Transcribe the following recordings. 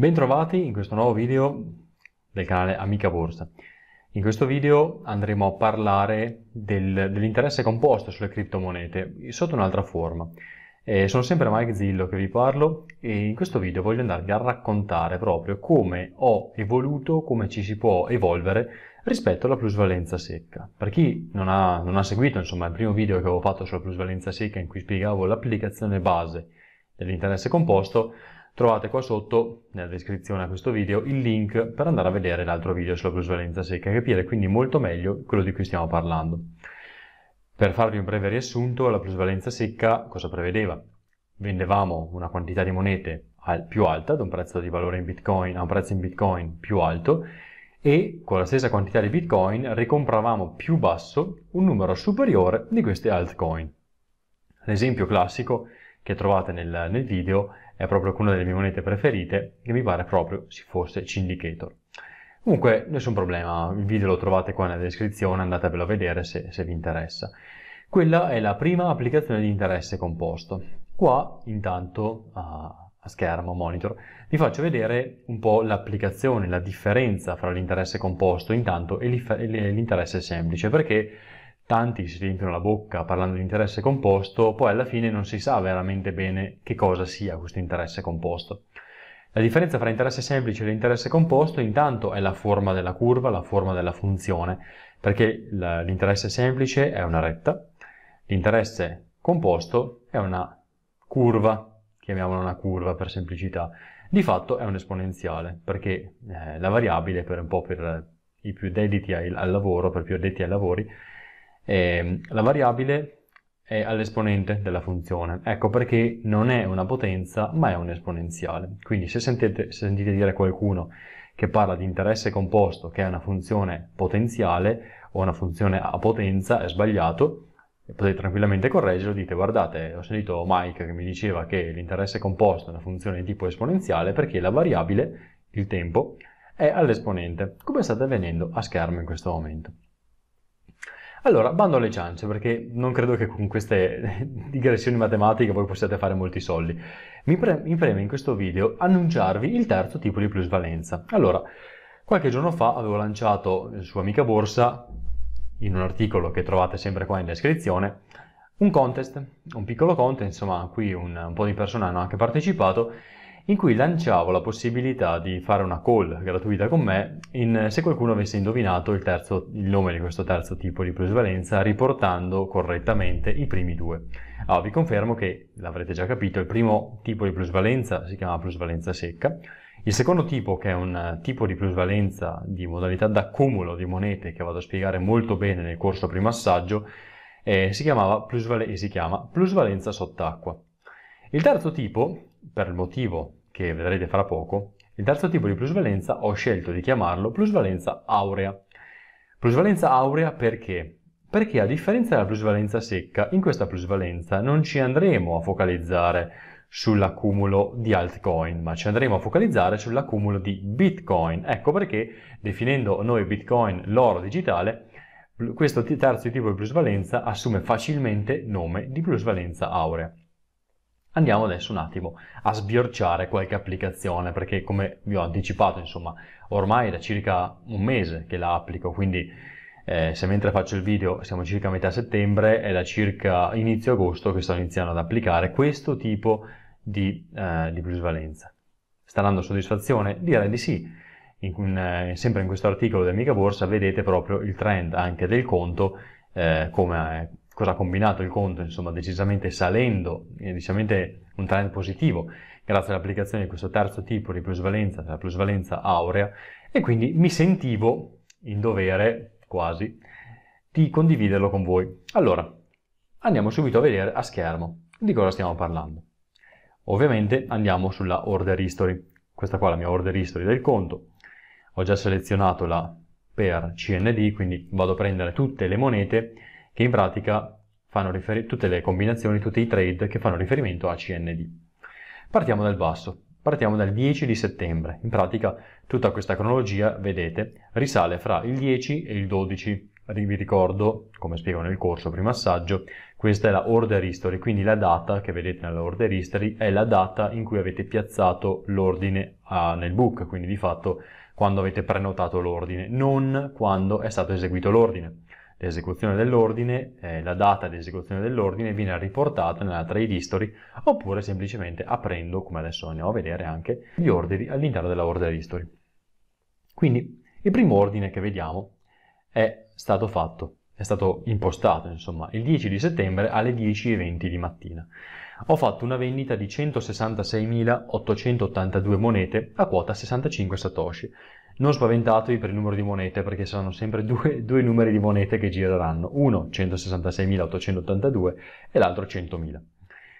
Bentrovati in questo nuovo video del canale Amica Borsa. In questo video andremo a parlare del, dell'interesse composto sulle criptomonete sotto un'altra forma. Eh, sono sempre Mike Zillo che vi parlo e in questo video voglio andarvi a raccontare proprio come ho evoluto, come ci si può evolvere rispetto alla plusvalenza secca. Per chi non ha, non ha seguito insomma, il primo video che avevo fatto sulla plusvalenza secca in cui spiegavo l'applicazione base dell'interesse composto, Trovate qua sotto, nella descrizione a questo video, il link per andare a vedere l'altro video sulla plusvalenza secca e capire quindi molto meglio quello di cui stiamo parlando. Per farvi un breve riassunto, la plusvalenza secca cosa prevedeva? Vendevamo una quantità di monete più alta, ad un prezzo di valore in bitcoin a un prezzo in bitcoin più alto, e con la stessa quantità di bitcoin ricompravamo più basso un numero superiore di queste altcoin. L'esempio classico che trovate nel, nel video è proprio una delle mie monete preferite, che mi pare proprio si fosse Syndicator. Comunque, nessun problema, il video lo trovate qua nella descrizione, andatevelo a vedere se, se vi interessa. Quella è la prima applicazione di interesse composto. Qua, intanto, a, a schermo, monitor, vi faccio vedere un po' l'applicazione, la differenza fra l'interesse composto intanto e l'interesse semplice, perché Tanti si riempiono la bocca parlando di interesse composto, poi alla fine non si sa veramente bene che cosa sia questo interesse composto. La differenza tra interesse semplice e interesse composto intanto è la forma della curva, la forma della funzione, perché l'interesse semplice è una retta, l'interesse composto è una curva, chiamiamola una curva per semplicità, di fatto è un esponenziale, perché eh, la variabile per un po' per i più dediti al lavoro, per i più addetti ai lavori, eh, la variabile è all'esponente della funzione. Ecco perché non è una potenza ma è un esponenziale. Quindi se sentite, se sentite dire qualcuno che parla di interesse composto che è una funzione potenziale o una funzione a potenza è sbagliato, potete tranquillamente correggerlo, dite guardate ho sentito Mike che mi diceva che l'interesse composto è una funzione di tipo esponenziale perché la variabile, il tempo, è all'esponente, come state avvenendo a schermo in questo momento. Allora, bando alle ciance, perché non credo che con queste digressioni matematiche voi possiate fare molti soldi. Mi, pre- mi preme in questo video annunciarvi il terzo tipo di plusvalenza. Allora, qualche giorno fa avevo lanciato su Amica Borsa, in un articolo che trovate sempre qua in descrizione, un contest, un piccolo contest, insomma, qui un, un po' di persone hanno anche partecipato, in cui lanciavo la possibilità di fare una call gratuita con me in, eh, se qualcuno avesse indovinato il, terzo, il, nome di questo terzo tipo di plusvalenza riportando correttamente i primi due. Allora, vi confermo che l'avrete già capito, il primo tipo di plusvalenza si chiama plusvalenza secca, il secondo tipo che è un eh, tipo di plusvalenza di modalità d'accumulo di monete che vado a spiegare molto bene nel corso primo assaggio eh, si chiamava plusvale- si chiama plusvalenza sott'acqua. Il terzo tipo, per il motivo che vedrete fra poco, il terzo tipo di plusvalenza ho scelto di chiamarlo plusvalenza aurea. Plusvalenza aurea perché? Perché a differenza della plusvalenza secca, in questa plusvalenza non ci andremo a focalizzare sull'accumulo di altcoin, ma ci andremo a focalizzare sull'accumulo di bitcoin. Ecco perché, definendo noi bitcoin l'oro digitale, questo terzo tipo di plusvalenza assume facilmente nome di plusvalenza aurea. Andiamo adesso un attimo a sbiorciare qualche applicazione perché come vi ho anticipato insomma ormai è da circa un mese che la applico quindi eh, se mentre faccio il video siamo circa a metà settembre è da circa inizio agosto che sto iniziando ad applicare questo tipo di, eh, di plusvalenza. Sta dando soddisfazione? Direi di sì. In, in, eh, sempre in questo articolo dell'amica borsa vedete proprio il trend anche del conto eh, come, cosa ha combinato il conto, insomma, decisamente salendo, eh, decisamente un trend positivo, grazie all'applicazione di questo terzo tipo di plusvalenza, cioè la plusvalenza aurea, e quindi mi sentivo in dovere, quasi, di condividerlo con voi. Allora, andiamo subito a vedere a schermo di cosa stiamo parlando. Ovviamente andiamo sulla order history, questa qua è la mia order history del conto, ho già selezionato la per CND, quindi vado a prendere tutte le monete che in pratica fanno riferimento tutte le combinazioni, tutti i trade che fanno riferimento a CND. Partiamo dal basso, partiamo dal 10 di settembre. In pratica tutta questa cronologia, vedete, risale fra il 10 e il 12. Vi ricordo, come spiego nel corso prima assaggio, questa è la order history, quindi la data che vedete nella order history è la data in cui avete piazzato l'ordine nel book, quindi di fatto quando avete prenotato l'ordine, non quando è stato eseguito l'ordine l'esecuzione dell'ordine, eh, la data di esecuzione dell'ordine viene riportata nella trade history oppure semplicemente aprendo, come adesso andiamo a vedere anche, gli ordini all'interno della order history. Quindi il primo ordine che vediamo è stato fatto, è stato impostato insomma il 10 di settembre alle 10.20 di mattina. Ho fatto una vendita di 166.882 monete a quota 65 satoshi non spaventatevi per il numero di monete perché saranno sempre due, due numeri di monete che gireranno, uno 166.882 e l'altro 100.000.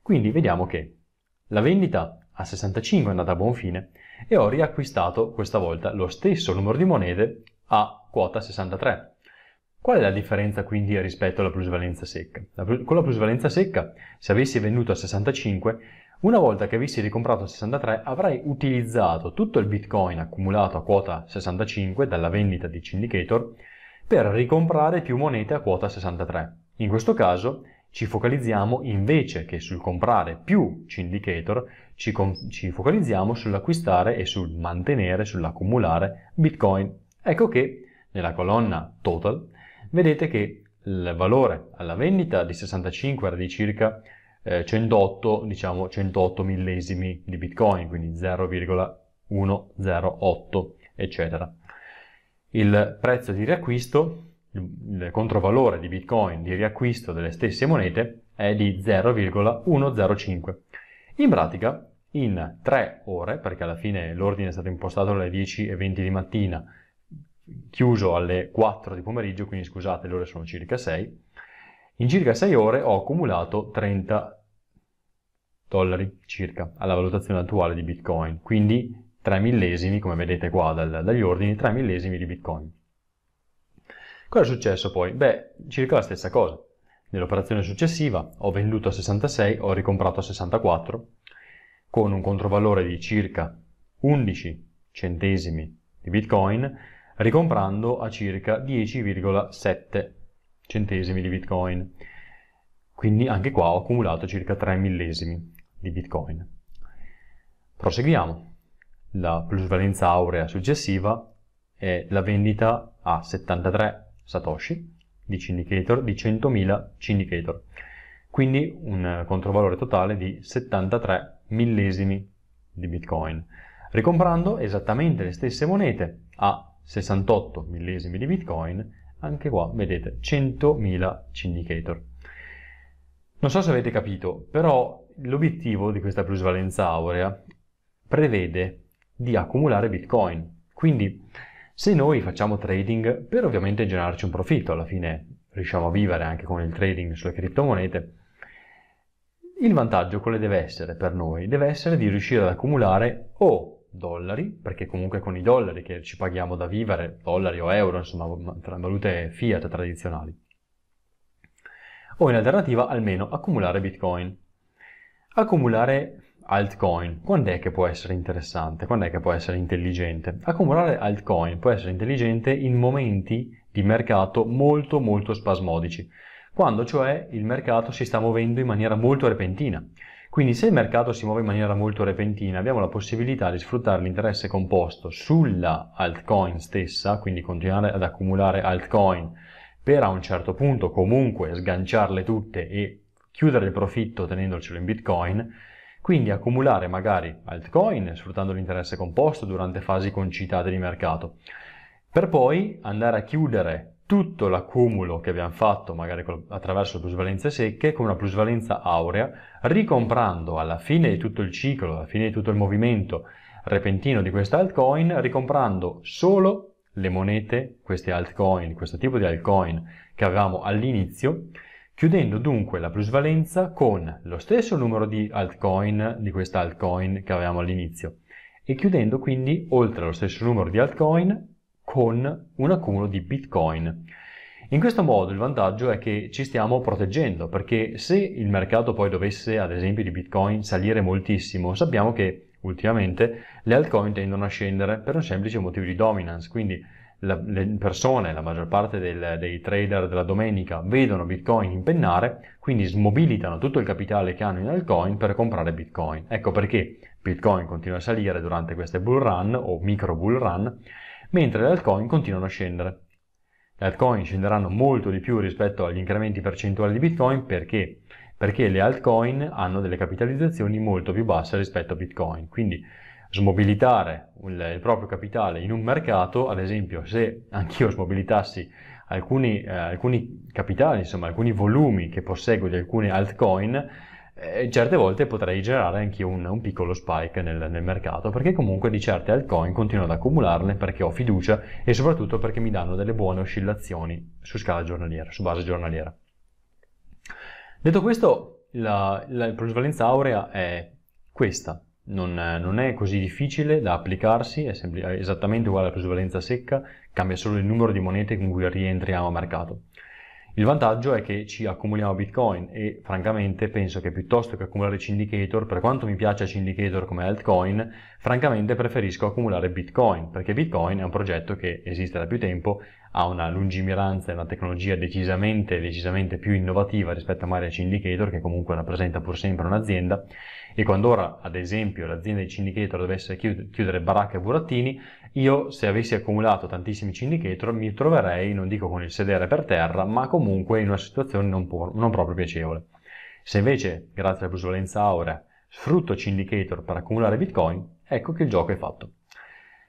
Quindi vediamo che la vendita a 65 è andata a buon fine e ho riacquistato questa volta lo stesso numero di monete a quota 63. Qual è la differenza quindi rispetto alla plusvalenza secca? La, con la plusvalenza secca, se avessi venduto a 65, una volta che avessi ricomprato 63 avrei utilizzato tutto il bitcoin accumulato a quota 65 dalla vendita di Syndicator per ricomprare più monete a quota 63. In questo caso ci focalizziamo invece che sul comprare più Syndicator, ci, ci focalizziamo sull'acquistare e sul mantenere, sull'accumulare bitcoin. Ecco che nella colonna total vedete che il valore alla vendita di 65 era di circa eh, 108, diciamo 108 millesimi di Bitcoin, quindi 0,108, eccetera. Il prezzo di riacquisto, il controvalore di Bitcoin di riacquisto delle stesse monete è di 0,105. In pratica, in 3 ore, perché alla fine l'ordine è stato impostato alle 10.20 di mattina, chiuso alle 4 di pomeriggio, quindi scusate, le ore sono circa 6, in circa 6 ore ho accumulato 30 dollari circa alla valutazione attuale di Bitcoin, quindi 3 millesimi, come vedete qua dal, dagli ordini, 3 millesimi di Bitcoin. Cosa è successo poi? Beh, circa la stessa cosa. Nell'operazione successiva ho venduto a 66, ho ricomprato a 64, con un controvalore di circa 11 centesimi di Bitcoin, ricomprando a circa 10,7 centesimi centesimi di bitcoin. Quindi anche qua ho accumulato circa 3 millesimi di bitcoin. Proseguiamo. La plusvalenza aurea successiva è la vendita a 73 satoshi di syndicator di 100.000 syndicator. Quindi un controvalore totale di 73 millesimi di bitcoin. Ricomprando esattamente le stesse monete a 68 millesimi di bitcoin anche qua vedete 100.000 syndicator. Non so se avete capito, però l'obiettivo di questa plusvalenza aurea prevede di accumulare bitcoin. Quindi se noi facciamo trading per ovviamente generarci un profitto, alla fine riusciamo a vivere anche con il trading sulle criptomonete, il vantaggio quale deve essere per noi? Deve essere di riuscire ad accumulare o dollari, perché comunque con i dollari che ci paghiamo da vivere, dollari o euro, insomma, tra valute fiat tradizionali. O in alternativa almeno accumulare bitcoin. Accumulare altcoin, quando è che può essere interessante? Quando è che può essere intelligente? Accumulare altcoin può essere intelligente in momenti di mercato molto molto spasmodici, quando cioè il mercato si sta muovendo in maniera molto repentina quindi se il mercato si muove in maniera molto repentina abbiamo la possibilità di sfruttare l'interesse composto sulla altcoin stessa, quindi continuare ad accumulare altcoin per a un certo punto comunque sganciarle tutte e chiudere il profitto tenendocelo in bitcoin, quindi accumulare magari altcoin sfruttando l'interesse composto durante fasi concitate di mercato, per poi andare a chiudere tutto l'accumulo che abbiamo fatto magari attraverso le plusvalenze secche con una plusvalenza aurea, ricomprando alla fine di tutto il ciclo, alla fine di tutto il movimento repentino di questa altcoin, ricomprando solo le monete, queste altcoin, questo tipo di altcoin che avevamo all'inizio, chiudendo dunque la plusvalenza con lo stesso numero di altcoin di questa altcoin che avevamo all'inizio e chiudendo quindi oltre allo stesso numero di altcoin con un accumulo di Bitcoin. In questo modo il vantaggio è che ci stiamo proteggendo perché se il mercato poi dovesse ad esempio di Bitcoin salire moltissimo sappiamo che ultimamente le altcoin tendono a scendere per un semplice motivo di dominance quindi la, le persone, la maggior parte del, dei trader della domenica vedono Bitcoin impennare quindi smobilitano tutto il capitale che hanno in altcoin per comprare Bitcoin ecco perché Bitcoin continua a salire durante queste bull run o micro bull run mentre le altcoin continuano a scendere. Le altcoin scenderanno molto di più rispetto agli incrementi percentuali di Bitcoin perché? Perché le altcoin hanno delle capitalizzazioni molto più basse rispetto a Bitcoin. Quindi smobilitare il, proprio capitale in un mercato, ad esempio se anch'io smobilitassi alcuni, eh, alcuni capitali, insomma alcuni volumi che posseggo di alcune altcoin, eh, certe volte potrei generare anche un, un piccolo spike nel, nel, mercato perché comunque di certe altcoin continuo ad accumularle perché ho fiducia e soprattutto perché mi danno delle buone oscillazioni su scala giornaliera, su base giornaliera. Detto questo, la, la plusvalenza aurea è questa, non, non, è così difficile da applicarsi, è, sempl- è esattamente uguale alla plusvalenza secca, cambia solo il numero di monete con cui rientriamo a mercato. Il vantaggio è che ci accumuliamo Bitcoin e francamente penso che piuttosto che accumulare Syndicator, per quanto mi piace Syndicator come altcoin, francamente preferisco accumulare Bitcoin, perché Bitcoin è un progetto che esiste da più tempo, ha una lungimiranza e una tecnologia decisamente, decisamente più innovativa rispetto a Maria Syndicator, che comunque rappresenta pur sempre un'azienda, e quando ora, ad esempio, l'azienda di Cindicator dovesse chiudere baracca e burattini, io se avessi accumulato tantissimi Cindicator mi troverei, non dico con il sedere per terra, ma comunque in una situazione non, non proprio piacevole. Se invece, grazie alla plusvalenza aurea, sfrutto Cindicator per accumulare Bitcoin, ecco che il gioco è fatto.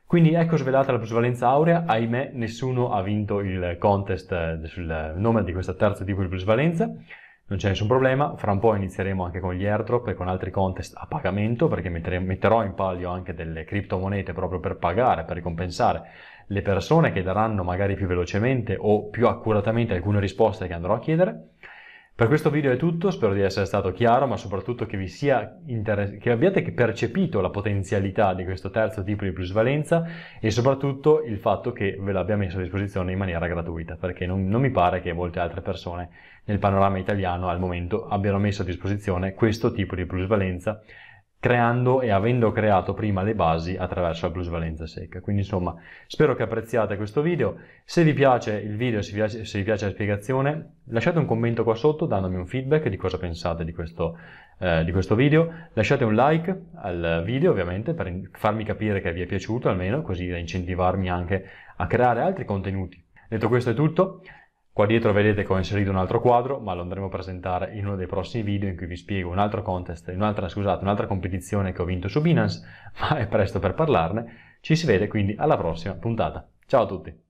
Quindi ecco svelata la plusvalenza aurea, ahimè nessuno ha vinto il contest eh, sul nome di questo terzo tipo di plusvalenza, non c'è nessun problema, fra un po' inizieremo anche con gli airdrop e con altri contest a pagamento perché metterò in palio anche delle criptomonete proprio per pagare, per ricompensare le persone che daranno magari più velocemente o più accuratamente alcune risposte che andrò a chiedere per questo video è tutto, spero di essere stato chiaro, ma soprattutto che, inter... che abbiate percepito la potenzialità di questo terzo tipo di plusvalenza e soprattutto il fatto che ve l'abbia messo a disposizione in maniera gratuita, perché non, non mi pare che molte altre persone nel panorama italiano al momento abbiano messo a disposizione questo tipo di plusvalenza creando e avendo creato prima le basi attraverso la plusvalenza secca. Quindi insomma, spero che apprezziate questo video. Se vi piace il video, se vi piace, se vi piace la spiegazione, lasciate un commento qua sotto dandomi un feedback di cosa pensate di questo, eh, di questo video. Lasciate un like al video ovviamente per farmi capire che vi è piaciuto almeno, così da incentivarmi anche a creare altri contenuti. Detto questo è tutto. Qua dietro vedete che ho inserito un altro quadro, ma lo andremo a presentare in uno dei prossimi video in cui vi spiego un altro contest, un'altra, scusate, un'altra competizione che ho vinto su Binance, ma è presto per parlarne. Ci si vede quindi alla prossima puntata. Ciao a tutti!